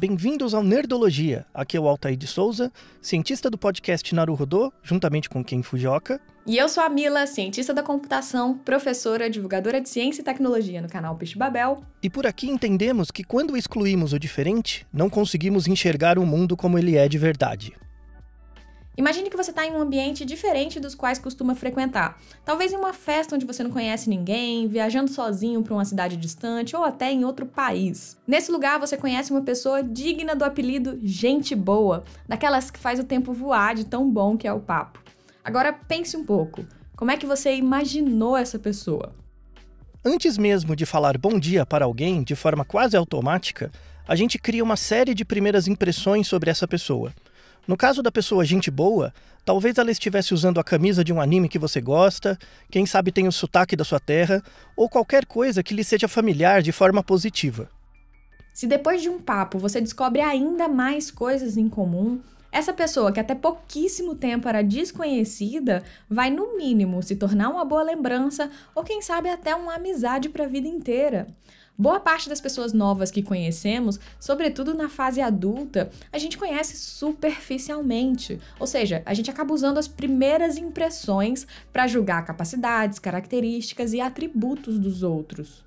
Bem-vindos ao Nerdologia. Aqui é o Altair de Souza, cientista do podcast Naruhodô, juntamente com Ken Fujioka. E eu sou a Mila, cientista da computação, professora, divulgadora de ciência e tecnologia no canal Peixe Babel. E por aqui entendemos que quando excluímos o diferente, não conseguimos enxergar o mundo como ele é de verdade. Imagine que você está em um ambiente diferente dos quais costuma frequentar. Talvez em uma festa onde você não conhece ninguém, viajando sozinho para uma cidade distante ou até em outro país. Nesse lugar você conhece uma pessoa digna do apelido gente boa, daquelas que faz o tempo voar de tão bom que é o papo. Agora pense um pouco. Como é que você imaginou essa pessoa? Antes mesmo de falar bom dia para alguém de forma quase automática, a gente cria uma série de primeiras impressões sobre essa pessoa. No caso da pessoa gente boa, talvez ela estivesse usando a camisa de um anime que você gosta, quem sabe tem o sotaque da sua terra, ou qualquer coisa que lhe seja familiar de forma positiva. Se depois de um papo você descobre ainda mais coisas em comum, essa pessoa que até pouquíssimo tempo era desconhecida vai, no mínimo, se tornar uma boa lembrança ou, quem sabe, até uma amizade para a vida inteira. Boa parte das pessoas novas que conhecemos, sobretudo na fase adulta, a gente conhece superficialmente, ou seja, a gente acaba usando as primeiras impressões para julgar capacidades, características e atributos dos outros.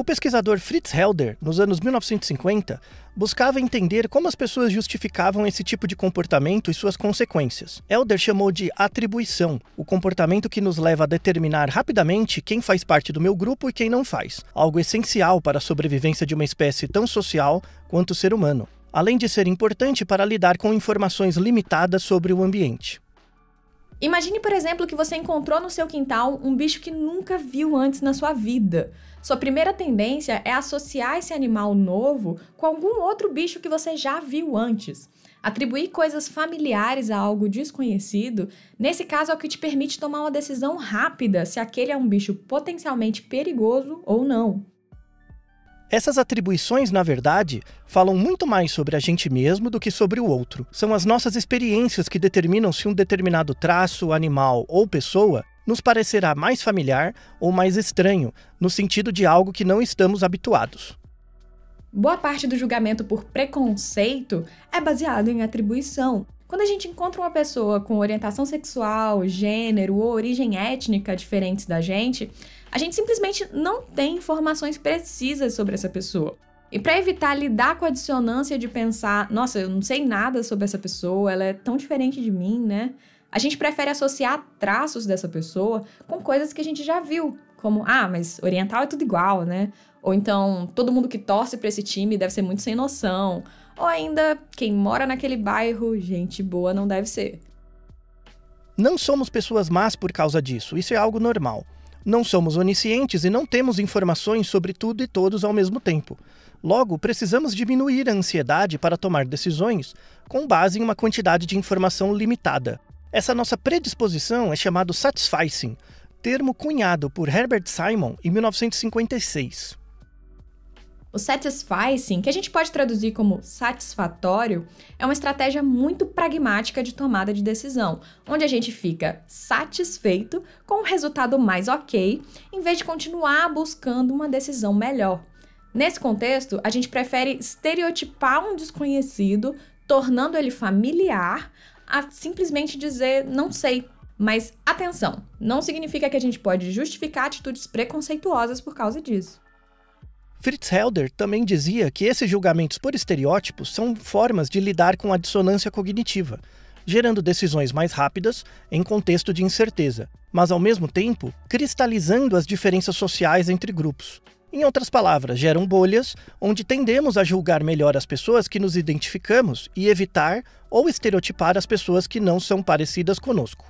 O pesquisador Fritz Helder, nos anos 1950, buscava entender como as pessoas justificavam esse tipo de comportamento e suas consequências. Helder chamou de atribuição, o comportamento que nos leva a determinar rapidamente quem faz parte do meu grupo e quem não faz, algo essencial para a sobrevivência de uma espécie tão social quanto o ser humano, além de ser importante para lidar com informações limitadas sobre o ambiente. Imagine, por exemplo, que você encontrou no seu quintal um bicho que nunca viu antes na sua vida. Sua primeira tendência é associar esse animal novo com algum outro bicho que você já viu antes. Atribuir coisas familiares a algo desconhecido, nesse caso, é o que te permite tomar uma decisão rápida se aquele é um bicho potencialmente perigoso ou não. Essas atribuições, na verdade, falam muito mais sobre a gente mesmo do que sobre o outro. São as nossas experiências que determinam se um determinado traço, animal ou pessoa nos parecerá mais familiar ou mais estranho, no sentido de algo que não estamos habituados. Boa parte do julgamento por preconceito é baseado em atribuição, quando a gente encontra uma pessoa com orientação sexual, gênero ou origem étnica diferentes da gente, a gente simplesmente não tem informações precisas sobre essa pessoa. E para evitar lidar com a dissonância de pensar, nossa, eu não sei nada sobre essa pessoa, ela é tão diferente de mim, né? A gente prefere associar traços dessa pessoa com coisas que a gente já viu, como, ah, mas oriental é tudo igual, né? Ou então, todo mundo que torce para esse time deve ser muito sem noção. Ou ainda, quem mora naquele bairro, gente boa não deve ser. Não somos pessoas más por causa disso, isso é algo normal. Não somos oniscientes e não temos informações sobre tudo e todos ao mesmo tempo. Logo, precisamos diminuir a ansiedade para tomar decisões com base em uma quantidade de informação limitada. Essa nossa predisposição é chamada satisficing, termo cunhado por Herbert Simon em 1956. O satisficing, que a gente pode traduzir como satisfatório, é uma estratégia muito pragmática de tomada de decisão, onde a gente fica satisfeito com um resultado mais ok, em vez de continuar buscando uma decisão melhor. Nesse contexto, a gente prefere estereotipar um desconhecido, tornando ele familiar, a simplesmente dizer não sei, mas atenção, não significa que a gente pode justificar atitudes preconceituosas por causa disso. Fritz Helder também dizia que esses julgamentos por estereótipos são formas de lidar com a dissonância cognitiva, gerando decisões mais rápidas em contexto de incerteza, mas ao mesmo tempo cristalizando as diferenças sociais entre grupos. Em outras palavras, geram bolhas onde tendemos a julgar melhor as pessoas que nos identificamos e evitar ou estereotipar as pessoas que não são parecidas conosco.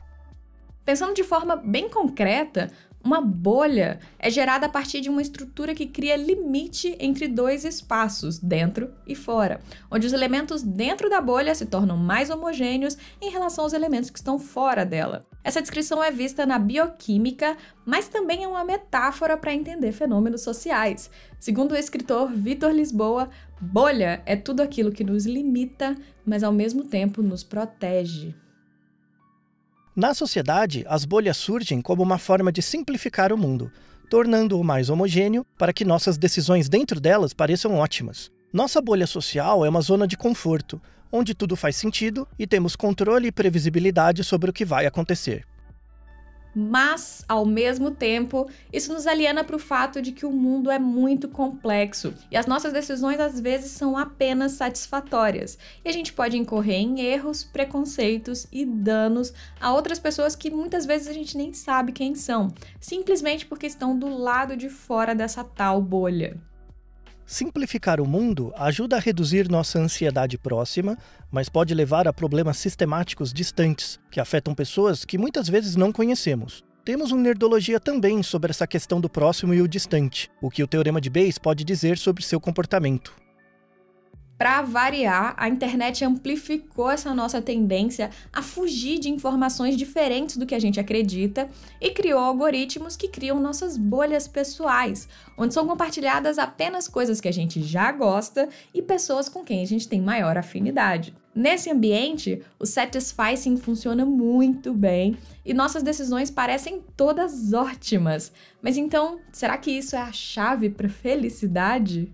Pensando de forma bem concreta, uma bolha é gerada a partir de uma estrutura que cria limite entre dois espaços, dentro e fora, onde os elementos dentro da bolha se tornam mais homogêneos em relação aos elementos que estão fora dela. Essa descrição é vista na bioquímica, mas também é uma metáfora para entender fenômenos sociais. Segundo o escritor Vitor Lisboa, bolha é tudo aquilo que nos limita, mas ao mesmo tempo nos protege. Na sociedade, as bolhas surgem como uma forma de simplificar o mundo, tornando-o mais homogêneo para que nossas decisões dentro delas pareçam ótimas. Nossa bolha social é uma zona de conforto, onde tudo faz sentido e temos controle e previsibilidade sobre o que vai acontecer mas ao mesmo tempo, isso nos aliena para o fato de que o mundo é muito complexo e as nossas decisões às vezes são apenas satisfatórias. E a gente pode incorrer em erros, preconceitos e danos a outras pessoas que muitas vezes a gente nem sabe quem são, simplesmente porque estão do lado de fora dessa tal bolha. Simplificar o mundo ajuda a reduzir nossa ansiedade próxima, mas pode levar a problemas sistemáticos distantes, que afetam pessoas que muitas vezes não conhecemos. Temos um Nerdologia também sobre essa questão do próximo e o distante, o que o Teorema de Bayes pode dizer sobre seu comportamento. Para variar, a internet amplificou essa nossa tendência a fugir de informações diferentes do que a gente acredita e criou algoritmos que criam nossas bolhas pessoais, onde são compartilhadas apenas coisas que a gente já gosta e pessoas com quem a gente tem maior afinidade. Nesse ambiente, o satisfying funciona muito bem e nossas decisões parecem todas ótimas. Mas então, será que isso é a chave para felicidade?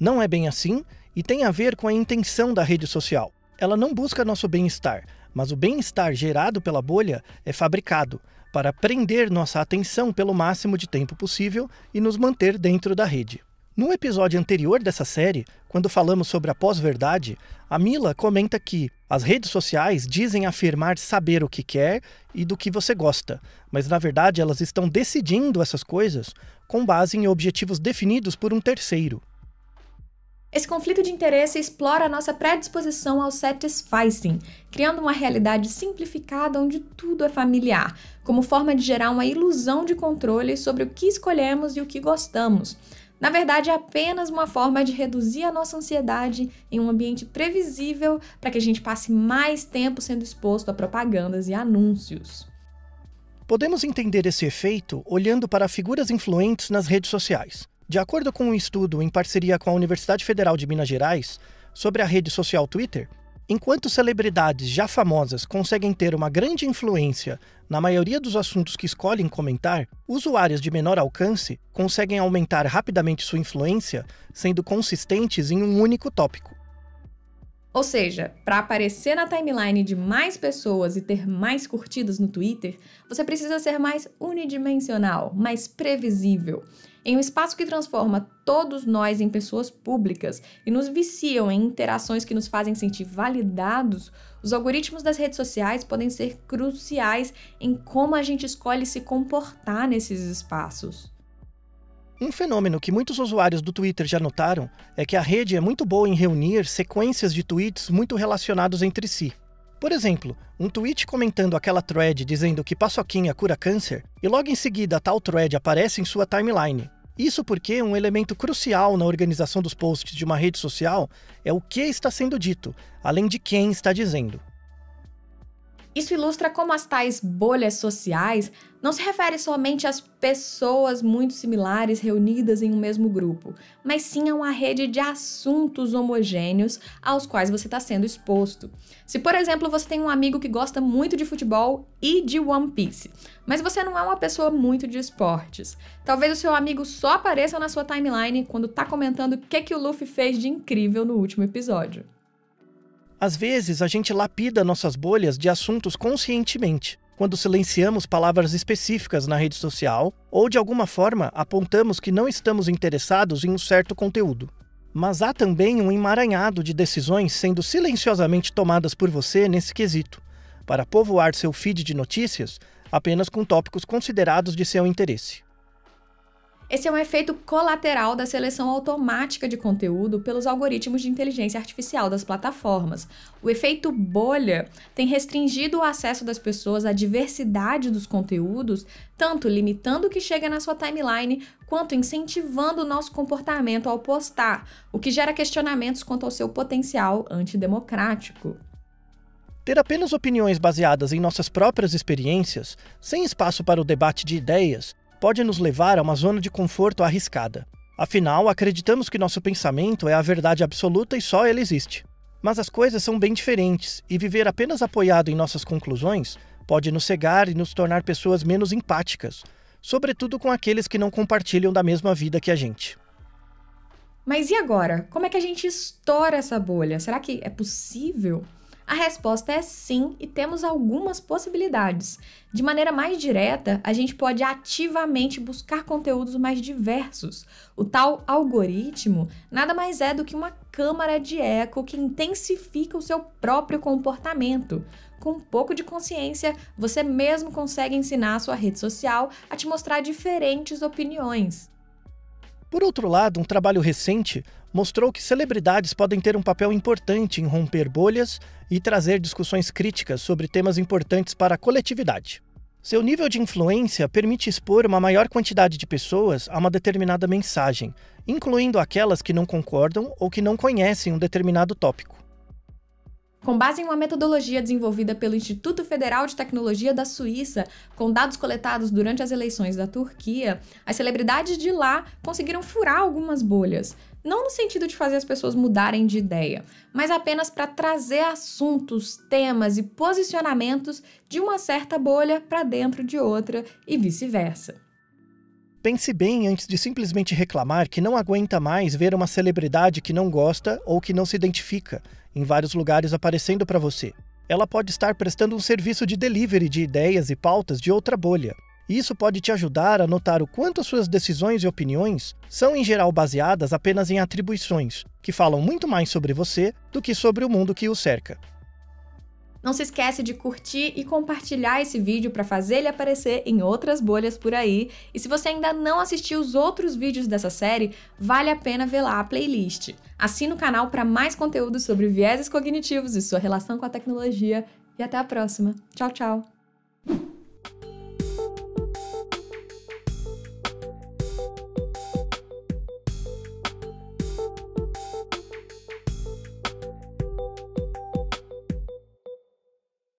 Não é bem assim? e tem a ver com a intenção da rede social. Ela não busca nosso bem-estar, mas o bem-estar gerado pela bolha é fabricado para prender nossa atenção pelo máximo de tempo possível e nos manter dentro da rede. No episódio anterior dessa série, quando falamos sobre a pós-verdade, a Mila comenta que as redes sociais dizem afirmar saber o que quer e do que você gosta, mas na verdade elas estão decidindo essas coisas com base em objetivos definidos por um terceiro. Esse conflito de interesse explora a nossa predisposição ao satisficing, criando uma realidade simplificada onde tudo é familiar, como forma de gerar uma ilusão de controle sobre o que escolhemos e o que gostamos. Na verdade, é apenas uma forma de reduzir a nossa ansiedade em um ambiente previsível para que a gente passe mais tempo sendo exposto a propagandas e anúncios. Podemos entender esse efeito olhando para figuras influentes nas redes sociais. De acordo com um estudo em parceria com a Universidade Federal de Minas Gerais sobre a rede social Twitter, enquanto celebridades já famosas conseguem ter uma grande influência na maioria dos assuntos que escolhem comentar, usuários de menor alcance conseguem aumentar rapidamente sua influência, sendo consistentes em um único tópico. Ou seja, para aparecer na timeline de mais pessoas e ter mais curtidas no Twitter, você precisa ser mais unidimensional, mais previsível em um espaço que transforma todos nós em pessoas públicas e nos viciam em interações que nos fazem sentir validados, os algoritmos das redes sociais podem ser cruciais em como a gente escolhe se comportar nesses espaços. Um fenômeno que muitos usuários do Twitter já notaram é que a rede é muito boa em reunir sequências de tweets muito relacionados entre si. Por exemplo, um tweet comentando aquela thread dizendo que paçoquinha cura câncer, e logo em seguida tal thread aparece em sua timeline, isso porque um elemento crucial na organização dos posts de uma rede social é o que está sendo dito, além de quem está dizendo. Isso ilustra como as tais bolhas sociais não se refere somente às pessoas muito similares reunidas em um mesmo grupo, mas sim a uma rede de assuntos homogêneos aos quais você está sendo exposto. Se, por exemplo, você tem um amigo que gosta muito de futebol e de One Piece, mas você não é uma pessoa muito de esportes, talvez o seu amigo só apareça na sua timeline quando está comentando o que, que o Luffy fez de incrível no último episódio. Às vezes, a gente lapida nossas bolhas de assuntos conscientemente, quando silenciamos palavras específicas na rede social ou, de alguma forma, apontamos que não estamos interessados em um certo conteúdo. Mas há também um emaranhado de decisões sendo silenciosamente tomadas por você nesse quesito, para povoar seu feed de notícias apenas com tópicos considerados de seu interesse. Esse é um efeito colateral da seleção automática de conteúdo pelos algoritmos de inteligência artificial das plataformas. O efeito bolha tem restringido o acesso das pessoas à diversidade dos conteúdos, tanto limitando o que chega na sua timeline, quanto incentivando o nosso comportamento ao postar, o que gera questionamentos quanto ao seu potencial antidemocrático. Ter apenas opiniões baseadas em nossas próprias experiências, sem espaço para o debate de ideias, pode nos levar a uma zona de conforto arriscada. Afinal, acreditamos que nosso pensamento é a verdade absoluta e só ele existe. Mas as coisas são bem diferentes, e viver apenas apoiado em nossas conclusões pode nos cegar e nos tornar pessoas menos empáticas, sobretudo com aqueles que não compartilham da mesma vida que a gente. Mas e agora? Como é que a gente estoura essa bolha? Será que é possível? A resposta é sim, e temos algumas possibilidades. De maneira mais direta, a gente pode ativamente buscar conteúdos mais diversos. O tal algoritmo nada mais é do que uma câmara de eco que intensifica o seu próprio comportamento. Com um pouco de consciência, você mesmo consegue ensinar a sua rede social a te mostrar diferentes opiniões. Por outro lado, um trabalho recente mostrou que celebridades podem ter um papel importante em romper bolhas e trazer discussões críticas sobre temas importantes para a coletividade. Seu nível de influência permite expor uma maior quantidade de pessoas a uma determinada mensagem, incluindo aquelas que não concordam ou que não conhecem um determinado tópico. Com base em uma metodologia desenvolvida pelo Instituto Federal de Tecnologia da Suíça, com dados coletados durante as eleições da Turquia, as celebridades de lá conseguiram furar algumas bolhas. Não no sentido de fazer as pessoas mudarem de ideia, mas apenas para trazer assuntos, temas e posicionamentos de uma certa bolha para dentro de outra e vice-versa. Pense bem antes de simplesmente reclamar que não aguenta mais ver uma celebridade que não gosta ou que não se identifica, em vários lugares aparecendo para você. Ela pode estar prestando um serviço de delivery de ideias e pautas de outra bolha. Isso pode te ajudar a notar o quanto suas decisões e opiniões são em geral baseadas apenas em atribuições, que falam muito mais sobre você do que sobre o mundo que o cerca. Não se esquece de curtir e compartilhar esse vídeo para fazer ele aparecer em outras bolhas por aí. E se você ainda não assistiu os outros vídeos dessa série, vale a pena ver lá a playlist. Assina o canal para mais conteúdo sobre vieses cognitivos e sua relação com a tecnologia. E até a próxima. Tchau, tchau!